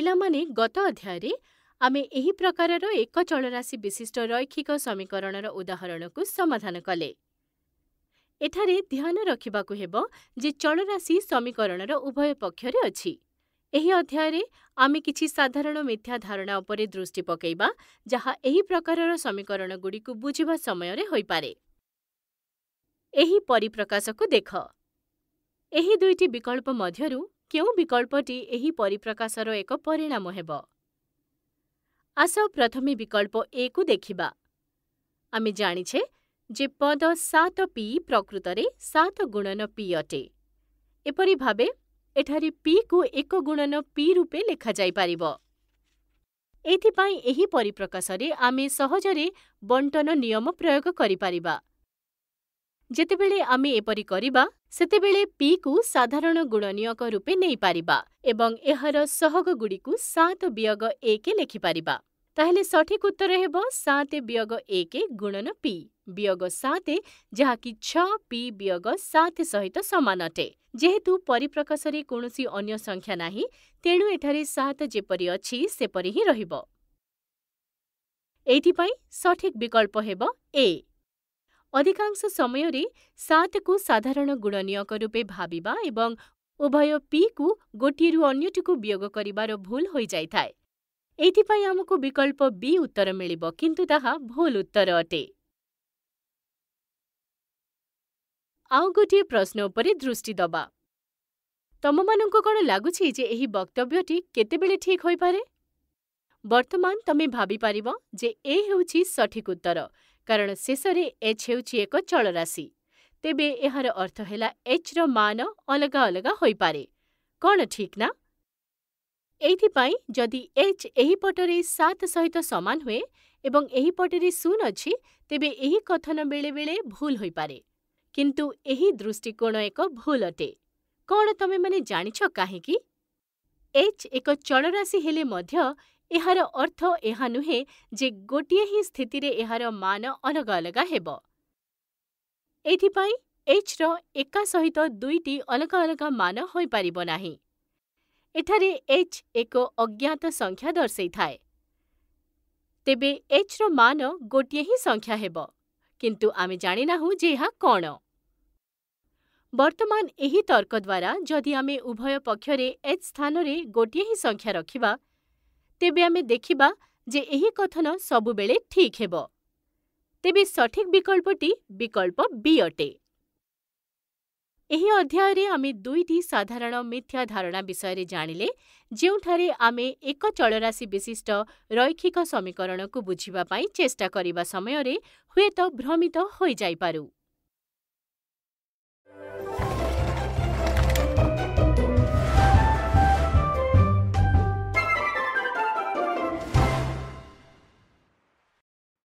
ପିଲାମାନେ ଗତ ଅଧ୍ୟାୟରେ ଆମେ ଏହି ପ୍ରକାରର ଏକ ଚଳରାଶି ବିଶିଷ୍ଟ ରୈକ୍ଷିକ ସମୀକରଣର ଉଦାହରଣକୁ ସମାଧାନ କଲେ ଏଠାରେ ଧ୍ୟାନ ରଖିବାକୁ ହେବ ଯେ ଚଳରାଶି ସମୀକରଣର ଉଭୟ ପକ୍ଷରେ ଅଛି ଏହି ଅଧ୍ୟାୟରେ ଆମେ କିଛି ସାଧାରଣ ମିଥ୍ୟା ଧାରଣା ଉପରେ ଦୃଷ୍ଟି ପକାଇବା ଯାହା ଏହି ପ୍ରକାରର ସମୀକରଣଗୁଡ଼ିକୁ ବୁଝିବା ସମୟରେ ହୋଇପାରେ ଏହି ପରିପ୍ରକାଶକୁ ଦେଖ ଏହି ଦୁଇଟି ବିକଳ୍ପ ମଧ୍ୟରୁ କେଉଁ ବିକଳ୍ପଟି ଏହି ପରିପ୍ରକାଶର ଏକ ପରିଣାମ ହେବ ଆସ ପ୍ରଥମେ ବିକଳ୍ପ ଏକୁ ଦେଖିବା ଆମେ ଜାଣିଛେ ଯେ ପଦ ସାତ ପି ପ୍ରକୃତରେ ସାତ ଗୁଣନ ପି ଅଟେ ଏପରି ଭାବେ ଏଠାରେ ପିକୁ ଏକ ଗୁଣନ ପି ରୂପେ ଲେଖାଯାଇପାରିବ ଏଥିପାଇଁ ଏହି ପରିପ୍ରକାଶରେ ଆମେ ସହଜରେ ବଣ୍ଟନ ନିୟମ ପ୍ରୟୋଗ କରିପାରିବା ଯେତେବେଳେ ଆମେ ଏପରି କରିବା ସେତେବେଳେ ପିକୁ ସାଧାରଣ ଗୁଣନୀୟକ ରୂପେ ନେଇପାରିବା ଏବଂ ଏହାର ସହଗଗୁଡ଼ିକୁ ସାତ ବିୟୋଗ ଏକ ଲେଖିପାରିବା ତାହେଲେ ସଠିକ୍ ଉତ୍ତର ହେବ ସାତ ବିୟୋଗ ଏକ ଗୁଣନ ପି ବିୟୋଗ ସାତ ଯାହାକି ଛଅ ପି ବିୟୋଗ ସାତ ସହିତ ସମାନ ଅଟେ ଯେହେତୁ ପରିପ୍ରକାଶରେ କୌଣସି ଅନ୍ୟ ସଂଖ୍ୟା ନାହିଁ ତେଣୁ ଏଠାରେ ସାତ ଯେପରି ଅଛି ସେପରି ହିଁ ରହିବ ଏଇଥିପାଇଁ ସଠିକ୍ ବିକଳ୍ପ ହେବ ଏ ଅଧିକାଂଶ ସମୟରେ ସାତକୁ ସାଧାରଣ ଗୁଣନୀୟକ ରୂପେ ଭାବିବା ଏବଂ ଉଭୟ ପିକୁ ଗୋଟିଏରୁ ଅନ୍ୟଟିକୁ ବିୟୋଗ କରିବାର ଭୁଲ ହୋଇଯାଇଥାଏ ଏଥିପାଇଁ ଆମକୁ ବିକଳ୍ପ ବି ଉତ୍ତର ମିଳିବ କିନ୍ତୁ ତାହା ଭୁଲ ଉତ୍ତର ଅଟେ ଆଉ ଗୋଟିଏ ପ୍ରଶ୍ନ ଉପରେ ଦୃଷ୍ଟି ଦେବା ତମମାନଙ୍କୁ କ'ଣ ଲାଗୁଛି ଯେ ଏହି ବକ୍ତବ୍ୟଟି କେତେବେଳେ ଠିକ୍ ହୋଇପାରେ ବର୍ତ୍ତମାନ ତମେ ଭାବିପାରିବ ଯେ ଏ ହେଉଛି ସଠିକ୍ ଉତ୍ତର କାରଣ ଶେଷରେ ଏଚ୍ ହେଉଛି ଏକ ଚଳରାଶି ତେବେ ଏହାର ଅର୍ଥ ହେଲା ଏଚ୍ର ମାନ ଅଲଗା ଅଲଗା ହୋଇପାରେ କ'ଣ ଠିକ୍ ନା ଏଇଥିପାଇଁ ଯଦି ଏଚ୍ ଏହି ପଟରେ ସାତ ସହିତ ସମାନ ହୁଏ ଏବଂ ଏହି ପଟରେ ଶୂନ ଅଛି ତେବେ ଏହି କଥନ ବେଳେବେଳେ ଭୁଲ ହୋଇପାରେ କିନ୍ତୁ ଏହି ଦୃଷ୍ଟିକୋଣ ଏକ ଭୁଲ ଅଟେ କ'ଣ ତମେମାନେ ଜାଣିଛ କାହିଁକି ଏଚ୍ ଏକ ଚଳରାଶି ହେଲେ ମଧ୍ୟ ଏହାର ଅର୍ଥ ଏହା ନୁହେଁ ଯେ ଗୋଟିଏ ହିଁ ସ୍ଥିତିରେ ଏହାର ମାନ ଅଲଗା ଅଲଗା ହେବ ଏଥିପାଇଁ ଏଚ୍ର ଏକା ସହିତ ଦୁଇଟି ଅଲଗା ଅଲଗା ମାନ ହୋଇପାରିବ ନାହିଁ ଏଠାରେ ଏଚ୍ ଏକ ଅଜ୍ଞାତ ସଂଖ୍ୟା ଦର୍ଶେଇଥାଏ ତେବେ ଏଚ୍ର ମାନ ଗୋଟିଏ ହିଁ ସଂଖ୍ୟା ହେବ କିନ୍ତୁ ଆମେ ଜାଣିନାହୁଁ ଯେ ଏହା କ'ଣ ବର୍ତ୍ତମାନ ଏହି ତର୍କ ଦ୍ୱାରା ଯଦି ଆମେ ଉଭୟ ପକ୍ଷରେ ଏଚ୍ ସ୍ଥାନରେ ଗୋଟିଏ ହିଁ ସଂଖ୍ୟା ରଖିବା ତେବେ ଆମେ ଦେଖିବା ଯେ ଏହି କଥନ ସବୁବେଳେ ଠିକ୍ ହେବ ତେବେ ସଠିକ୍ ବିକଳ୍ପଟି ବିକଳ୍ପ ବି ଅଟେ ଏହି ଅଧ୍ୟାୟରେ ଆମେ ଦୁଇଟି ସାଧାରଣ ମିଥ୍ୟା ଧାରଣା ବିଷୟରେ ଜାଣିଲେ ଯେଉଁଠାରେ ଆମେ ଏକ ଚଳରାଶି ବିଶିଷ୍ଟ ରୈକ୍ଷିକ ସମୀକରଣକୁ ବୁଝିବା ପାଇଁ ଚେଷ୍ଟା କରିବା ସମୟରେ ହୁଏତ ଭ୍ରମିତ ହୋଇଯାଇପାରୁ